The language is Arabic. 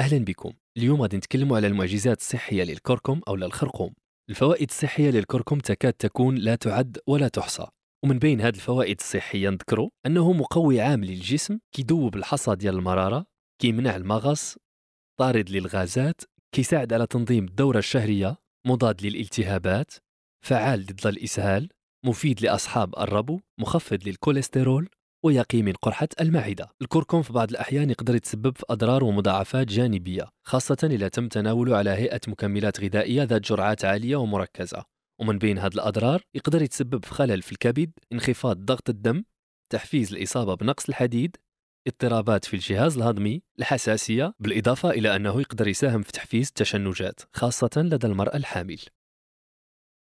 اهلا بكم اليوم غادي نتكلموا على المعجزات الصحيه للكركم او للخرقوم الفوائد الصحيه للكركم تكاد تكون لا تعد ولا تحصى ومن بين هذه الفوائد الصحيه نذكروا انه مقوي عام للجسم كيذوب الحصى ديال المراره كيمنع المغص طارد للغازات كيساعد على تنظيم الدوره الشهريه مضاد للالتهابات فعال ضد الاسهال مفيد لاصحاب الربو مخفض للكوليسترول ويقي من قرحة المعدة الكركم في بعض الأحيان يقدر يتسبب في أضرار ومضاعفات جانبية خاصة إذا تم تناوله على هيئة مكملات غذائية ذات جرعات عالية ومركزة ومن بين هذه الأضرار يقدر يتسبب في خلل في الكبد انخفاض ضغط الدم تحفيز الإصابة بنقص الحديد اضطرابات في الجهاز الهضمي الحساسية بالإضافة إلى أنه يقدر يساهم في تحفيز التشنجات خاصة لدى المرأة الحامل